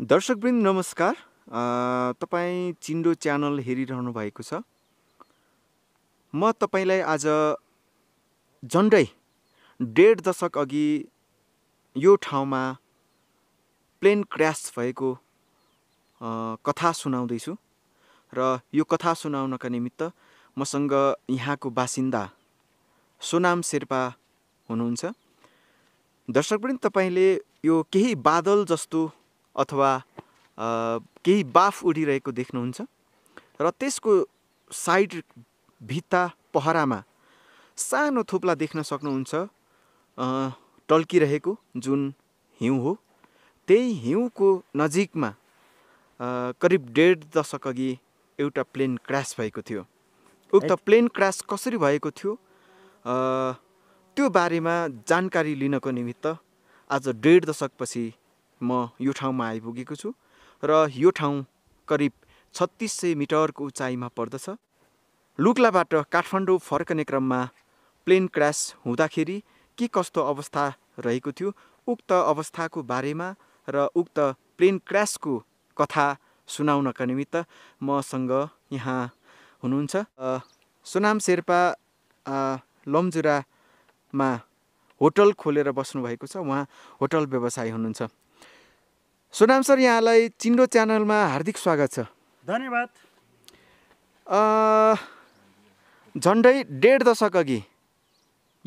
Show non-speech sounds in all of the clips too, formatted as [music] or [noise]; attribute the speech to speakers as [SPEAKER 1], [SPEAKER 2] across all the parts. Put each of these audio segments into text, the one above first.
[SPEAKER 1] दर्शकवृन्द नमस्कार तपाईँ चिन्डो च्यानल हेरिरहनु भएको छ म तपाईँलाई आज झन्डै डेढ दशक अघि यो ठाउँमा प्लेन क्रास भएको कथा सुनाउँदैछु र यो कथा सुनाउनका निमित्त मसँग यहाँको बासिन्दा सोनाम शेर्पा हुनुहुन्छ दर्शकवृन्द तपाईँले यो केही बादल जस्तो अथवा केही बाफ उडिरहेको देख्नुहुन्छ र त्यसको साइड भित्ता पहरामा सानो थोप्ला देख्न सक्नुहुन्छ टल्किरहेको जुन हिउँ हो त्यही हिउँको नजिकमा करिब डेढ दशक अघि एउटा प्लेन क्रास भएको थियो उक्त प्लेन क्रास कसरी भएको थियो त्यो बारेमा जानकारी लिनको निमित्त आज डेढ दशकपछि म यो ठाउँमा आइपुगेको छु र यो ठाउँ करिब छत्तिस सय मिटरको उचाइमा पर्दछ लुक्लाबाट काठमाडौँ फर्कने क्रममा प्लेन क्रास हुँदाखेरि के कस्तो अवस्था रहेको थियो उक्त अवस्थाको बारेमा र उक्त प्लेन क्रासको कथा सुनाउनका निमित्त मसँग यहाँ हुनुहुन्छ सुनाम शेर्पा लम्जुरामा होटल खोलेर बस्नुभएको छ उहाँ होटल व्यवसायी हुनुहुन्छ सुनाम सर यहाँलाई चिन्डो च्यानलमा हार्दिक स्वागत छ धन्यवाद झन्डै डेढ अघि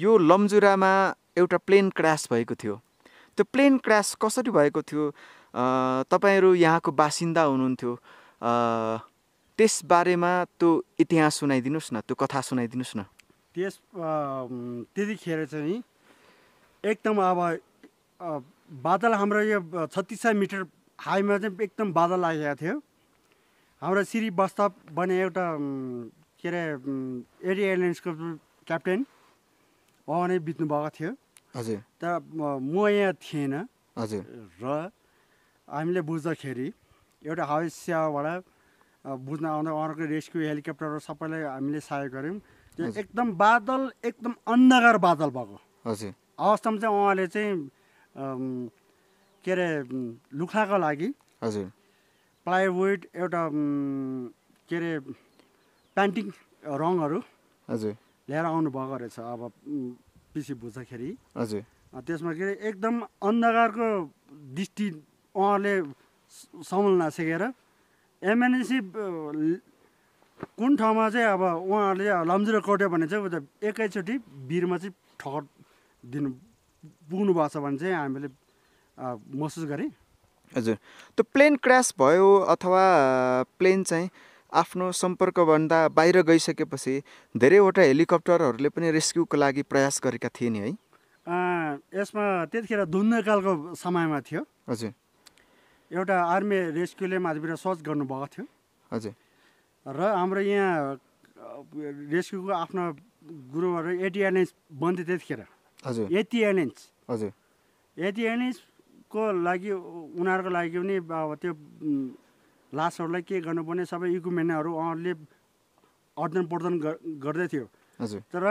[SPEAKER 1] यो लम्जुरामा एउटा प्लेन क्रास भएको थियो त्यो प्लेन क्रास कसरी भएको थियो तपाईँहरू यहाँको बासिन्दा हुनुहुन्थ्यो त्यसबारेमा त्यो इतिहास सुनाइदिनुहोस् न त्यो कथा सुनाइदिनुहोस् न
[SPEAKER 2] त्यस त्यतिखेर चाहिँ एकदम अब बादल हाम्रो यो छत्तिस सय मिटर हाईमा चाहिँ एकदम बादल आइरहेको थियो हाम्रो श्री वास्तव भन्ने एउटा के अरे एयर एयरलाइन्सको क्याप्टेन उहाँ नै बित्नु भएको थियो हजुर तर म यहाँ थिएन हजुर र हामीले बुझ्दाखेरि एउटा हवाई सेवाबाट बुझ्न आउँदा उहाँहरूको रेस्क्यु हेलिकप्टरहरू सबैलाई हामीले सहयोग गऱ्यौँ त्यो एकदम बादल एकदम अन्धकार बादल भएको हजुर अवस्थामा चाहिँ उहाँले चाहिँ के अरे लुखाको लागि हजुर प्लाइवुड एउटा के अरे पेन्टिङ रङहरू हजुर ल्याएर आउनुभएको रहेछ अब पिसी बुझ्दाखेरि हजुर त्यसमा के अरे एकदम अन्धकारको दृष्टि उहाँहरूले सम्हाल नसिकेर एमएनसी कुन ठाउँमा चाहिँ अब उहाँहरूले लम्जुरो कोट्यो भने चाहिँ एकैचोटि बिरमा चाहिँ ठगर दिनु पुग्नु भएको छ भने चाहिँ हामीले महसुस गरेँ
[SPEAKER 1] हजुर त्यो प्लेन क्रास भयो अथवा प्लेन चाहिँ आफ्नो सम्पर्कभन्दा बाहिर गइसकेपछि धेरैवटा हेलिकप्टरहरूले पनि रेस्क्युको लागि प्रयास गरेका थिए नि है
[SPEAKER 2] यसमा त्यतिखेर धुन्धकालको समयमा थियो हजुर एउटा आर्मी रेस्क्युले माथिबाट सर्च गर्नुभएको थियो हजुर र हाम्रो यहाँ रेस्क्युको आफ्नो ग्रुपहरू एटिआरएनएस बन्थ्यो त्यतिखेर हजुर यति एयरलाइन्स हजुर यति एयरलाइन्सको लागि उनीहरूको लागि पनि अब त्यो लासहरूलाई के गर्नुपर्ने सबै इक्विपमेन्टहरू उहाँहरूले अर्जन प्रदान गर्दै थियो हजुर तर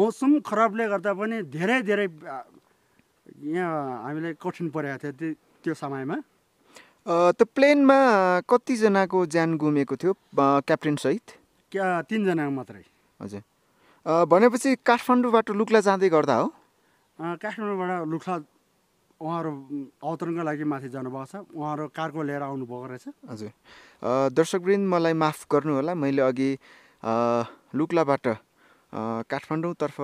[SPEAKER 2] मौसम खराबले गर्दा पनि धेरै धेरै यहाँ हामीलाई कठिन परेको थियो त्यो त्यो समयमा
[SPEAKER 1] त्यो प्लेनमा कतिजनाको ज्यान गुमेको थियो क्याप्टेनसहित क्या तिनजना मात्रै हजुर भनेपछि काठमाडौँबाट लुक्ला जाँदै गर्दा हो काठमाडौँबाट
[SPEAKER 2] लुक्ला उहाँहरू अवतरणको लागि माथि जानुभएको छ उहाँहरू कार्गो लिएर आउनुभएको रहेछ
[SPEAKER 1] हजुर दर्शकवृन्द मलाई माफ गर्नु होला मैले अघि लुक्लाबाट काठमाडौँतर्फ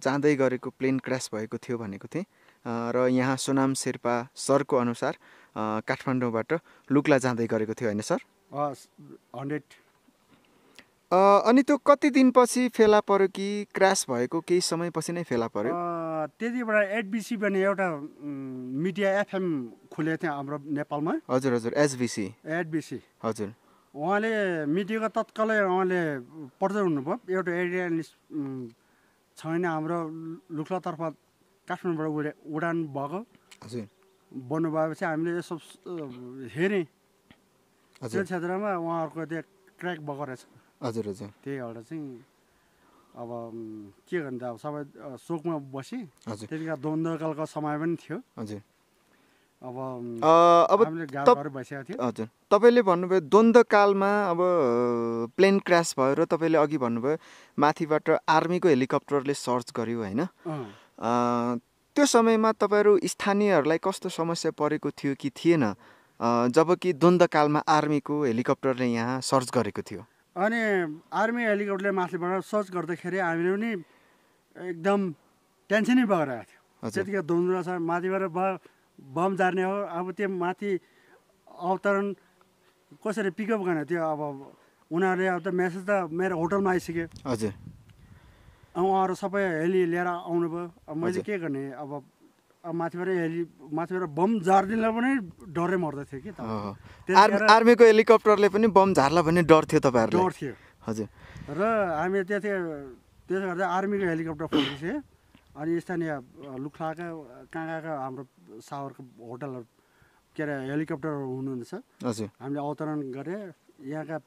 [SPEAKER 1] जाँदै गरेको प्लेन क्रास भएको थियो भनेको थिएँ र यहाँ सोनाम शेर्पा सरको अनुसार काठमाडौँबाट लुक्ला जाँदै गरेको थियो होइन सर हन्ड्रेड अनि त्यो कति दिनपछि फेला पऱ्यो कि क्रास भएको केही समयपछि नै फेला पऱ्यो
[SPEAKER 2] त्यति बेला एडबिसी भन्ने एउटा मिडिया एफएम खुलेको थियो हाम्रो नेपालमा
[SPEAKER 1] हजुर हजुर एसबिसी एडबिसी हजुर
[SPEAKER 2] उहाँले मिडियाको तत्कालै उहाँले पढ्दै हुनुभयो एउटा एरिया छैन हाम्रो लुक्लातर्फ काठमाडौँबाट उडे उडान भएको हजुर बन्नु भएपछि हामीले यसो हेऱ्यौँ त्यो क्षेत्रमा उहाँहरूको त्यो क्र्याक भएको रहेछ हजुर हजुर त्यही एउटा चाहिँ अब के गर्ने अब सबै शोकमा बसेँ त्यति बेला द्वन्द्वकालको
[SPEAKER 1] समय पनि थियो हजुर
[SPEAKER 2] अब अब हजुर
[SPEAKER 1] तपाईँले भन्नुभयो द्वन्द्वकालमा अब प्लेन क्रास भयो र तपाईँले अघि भन्नुभयो माथिबाट आर्मीको हेलिकप्टरले सर्च गर्यो होइन त्यो समयमा तपाईँहरू स्थानीयहरूलाई कस्तो समस्या परेको थियो कि थिएन जबकि द्वन्द्वकालमा आर्मीको हेलिकप्टरले यहाँ सर्च गरेको थियो
[SPEAKER 2] अनि आर्मी हेलिकप्टरले माथिबाट सर्च गर्दाखेरि हामीले पनि एकदम टेन्सनै बगरेको थियो त्यतिखेर धुन्द्रा छ माथिबाट ब बम जार्ने हो अब त्यो माथि अवतरण कसरी पिकअप गर्ने त्यो अब उनीहरूले अब त मेसेज त मेरो होटलमा आइसक्यो हजुर उहाँहरू सबै हेली लिएर आउनुभयो अब मैले के गर्ने अब माथिबाट हेलि माथिबाट बम झारिदिनलाई पनि डरै मर्दै थियो
[SPEAKER 1] कि आर्मीको हेलिकप्टरले पनि बम झार्ला भन्ने डर थियो तपाईँहरू डर थियो हजुर
[SPEAKER 2] र हामी त्यति त्यसो गर्दा आर्मीको हेलिकप्टर फर्किसक्यो अनि स्थानीय लुख्लाका कहाँ कहाँ हाम्रो सावरको होटलहरू के अरे हेलिकप्टर हुनुहुन्छ हजुर हामीले अवतरण गरेँ यहाँका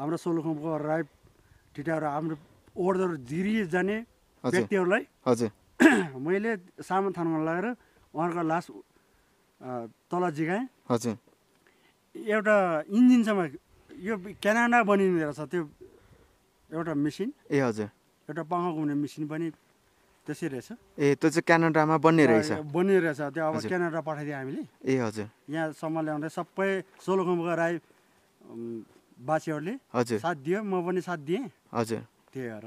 [SPEAKER 2] हाम्रो सोलुखुम्बुको राई ठिटाहरू हाम्रो ओर्दर धिरी जाने
[SPEAKER 1] व्यक्तिहरूलाई हजुर
[SPEAKER 2] [clears throat] मैले सामान थानामा लगेर उहाँको लास तल जिगाएँ हजुर एउटा इन्जिनसम्म यो क्यानाडा बनिने रहेछ त्यो एउटा मेसिन ए हजुर एउटा पङ्खा घुम्ने मेसिन पनि त्यसै रहेछ
[SPEAKER 1] ए त्यो चाहिँ क्यानाडामा बन्ने रहेछ
[SPEAKER 2] बन्ने रहेछ त्यो अब क्यानाडा पठाइदियो हामीले ए हजुर यहाँसम्म ल्याउँदै सबै सोलो गाउँको राई बासीहरूले हजुर साथ दियो म पनि साथ दिएँ
[SPEAKER 1] हजुर त्यही भएर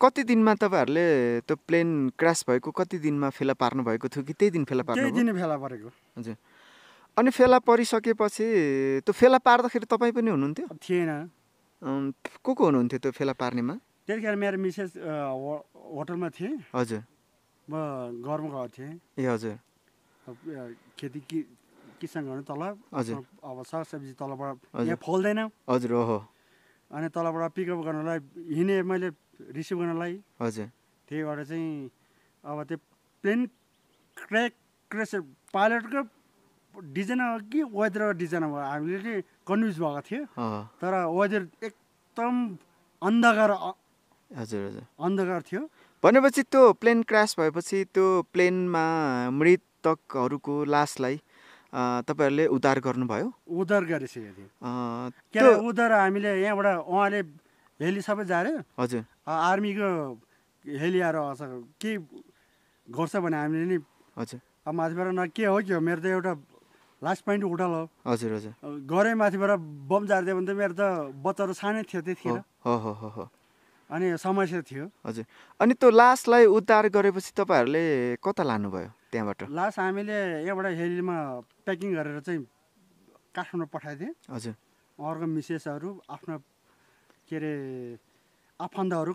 [SPEAKER 1] कति दिनमा तपाईँहरूले त्यो प्लेन क्रास भएको कति दिनमा फेला पार्नु भएको थियो कि त्यही दिन फेला पार्नु दिन फेला परेको हजुर अनि फेला परिसकेपछि त्यो फेला पार्दाखेरि तपाईँ पनि हुनुहुन्थ्यो थिएन को को हुनुहुन्थ्यो त्यो फेला पार्नेमा
[SPEAKER 2] त्यतिखेर मेरो मिसेस होटलमा थिएँ हजुर म घरमा गएको थिएँ ए हजुर खेती कि किसान गर्नु तल हजुर अब सागसब्जी तलबाट फल्दैन हजुर ओहो अनि तलबाट पिकअप गर्नलाई हिँडेँ मैले रिसिभ गर्नलाई हजुर त्यही भएर चाहिँ अब त्यो प्लेन क्र्याक क्रेस पाइलटको डिजाइन हो कि वेदरको डिजाइन भयो हामीले चाहिँ कन्फ्युज भएको थियो तर वेदर एकदम अन्धकार हजुर हजुर अन्धकार थियो
[SPEAKER 1] भनेपछि त्यो प्लेन क्रास भएपछि त्यो प्लेनमा मृतकहरूको लासलाई तपाईँहरूले उद्धार गर्नुभयो
[SPEAKER 2] उद्धार गरेसकेको थियो उद्धार हामीले यहाँबाट उहाँले हेली सबै झार्यो हजुर आर्मीको हेली आएर आउँछ के गर्छ भने हामीले नि हजुर अब माथिबाट न के हो के हो मेरो त एउटा लास्ट पोइन्ट उठाल हो हजुर हजुर गरेँ माथिबाट बम झारिदियो भने त मेरो त बच्चाहरू सानै थियो त्यही
[SPEAKER 1] हो हो हो
[SPEAKER 2] अनि समस्या थियो
[SPEAKER 1] हजुर अनि त्यो लासलाई उद्धार गरेपछि तपाईँहरूले कता लानुभयो त्यहाँबाट
[SPEAKER 2] लास हामीले एउटा हेरीमा प्याकिङ गरेर चाहिँ काठमाडौँ पठाइदिएँ हजुर अर्को मिसेसहरू आफ्नो के अरे आफन्तहरू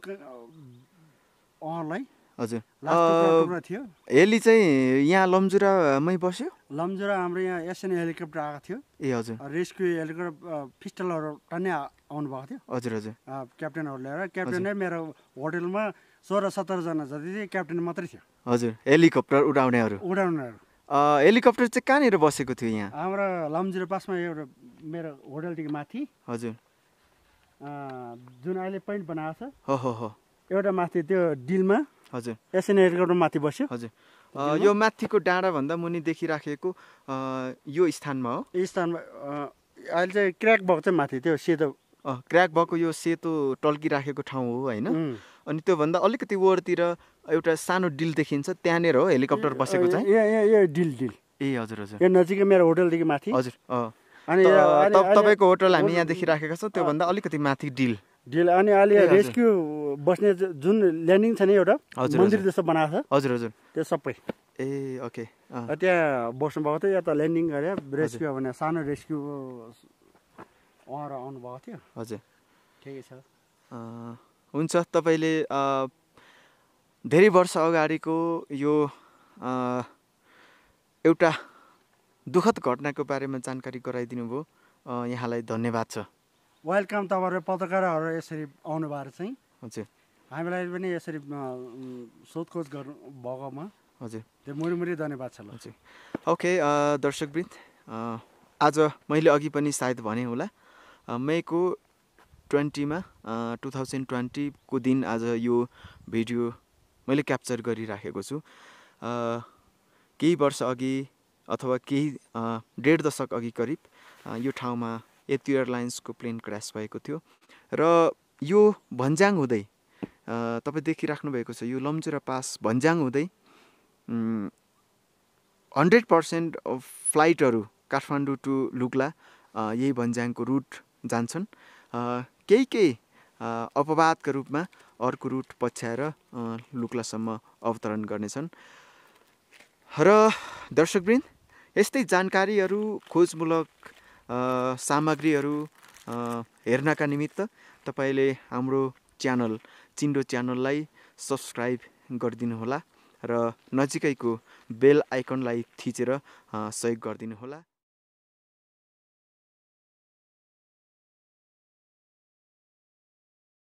[SPEAKER 2] उहाँलाई
[SPEAKER 1] हजुर थियो हेली चाहिँ यहाँ लम्जुरामै बस्यो
[SPEAKER 2] लम्जुरा हाम्रो यहाँ एसएन हेलिकप्टर आएको थियो ए हजुर रेस्क्यु हेलिकप्टर पिस्टलहरू टन्नै भएको थियो हजुर हजुर क्याप्टेनहरू ल्याएर क्याप्टेन मेरो होटेलमा सोह्र सत्रजना जति थियो क्याप्टेन मात्रै थियो
[SPEAKER 1] हजुर हेलिकप्टर उडाउनेहरू उडाउनेहरू हेलिकप्टर चाहिँ कहाँनिर बसेको थियो यहाँ
[SPEAKER 2] हाम्रो लम्जुरा पासमा एउटा मेरो होटेलदेखि माथि हजुर जुन अहिले पोइन्ट बनाएको छ हो हो हो एउटा माथि त्यो डिलमा
[SPEAKER 1] हजुर एसएनआरको माथि बस्यो हजुर यो माथिको डाँडाभन्दा मुनि देखिराखेको यो स्थानमा हो यो स्थानमा अहिले चाहिँ क्र्याक भएको चाहिँ माथि त्यो सेतो क्र्याक भएको यो सेतो टल्किराखेको ठाउँ हो होइन अनि त्योभन्दा अलिकति वरतिर एउटा सानो डिल देखिन्छ त्यहाँनिर हो हेलिकप्टर बसेको चाहिँ ए डिल डिल ए हजुर हजुर यो नजिकै
[SPEAKER 2] मेरो होटलदेखि माथि हजुर
[SPEAKER 1] अनि तपाईँको होटल हामी यहाँ देखिराखेको छौँ त्योभन्दा अलिकति माथि डिल ढिल अनि अहिले रेस्क्यु
[SPEAKER 2] बस्ने जुन ल्यान्डिङ छ नि एउटा मन्दिर जस्तो बनाएको छ हजुर हजुर
[SPEAKER 1] त्यो सबै ए ओके
[SPEAKER 2] त्यहाँ बस्नु भएको थियो या त ल्यान्डिङ गरे रेस्क्यु भने सानो रेस्क्यु उहाँहरू आउनुभएको थियो हजुर ठिकै छ
[SPEAKER 1] हुन्छ तपाईँले धेरै वर्ष अगाडिको यो एउटा दुःखद घटनाको बारेमा जानकारी गराइदिनु भयो यहाँलाई धन्यवाद छ
[SPEAKER 2] वेलकम तपाईँहरू पत्रकारहरू यसरी आउनु भएर चाहिँ हजुर हामीलाई पनि यसरी सोधखोज गर्नु भएकोमा हजुर त्यो मुरी धन्यवाद छ हजुर
[SPEAKER 1] ओके दर्शकवृन्द आज मैले अघि पनि सायद भने होला मेको ट्वेन्टीमा टु थाउजन्ड ट्वेन्टीको दिन आज यो भिडियो मैले क्याप्चर गरिराखेको छु केही वर्ष अघि अथवा केही डेढ दशक अघि करिब यो ठाउँमा यति एयरलाइन्सको प्लेन क्रास भएको थियो र यो भन्ज्याङ हुँदै तपाईँ देखिराख्नु भएको छ यो लम्चुरा पास भन्ज्याङ हुँदै हन्ड्रेड पर्सेन्ट फ्लाइटहरू काठमाडौँ टु लुग्ला यही भन्ज्याङको रुट जान्छन् केही केही अपवादका रूपमा अर्को रुट पछ्याएर लुक्लासम्म अवतरण गर्नेछन् र दर्शकवृन्द यस्तै जानकारीहरू खोजमूलक सामग्रीहरू हेर्नका निमित्त तपाईँले हाम्रो च्यानल चिन्डो च्यानललाई सब्सक्राइब गरिदिनुहोला र नजिकैको बेल आइकनलाई थिचेर सहयोग गरिदिनुहोला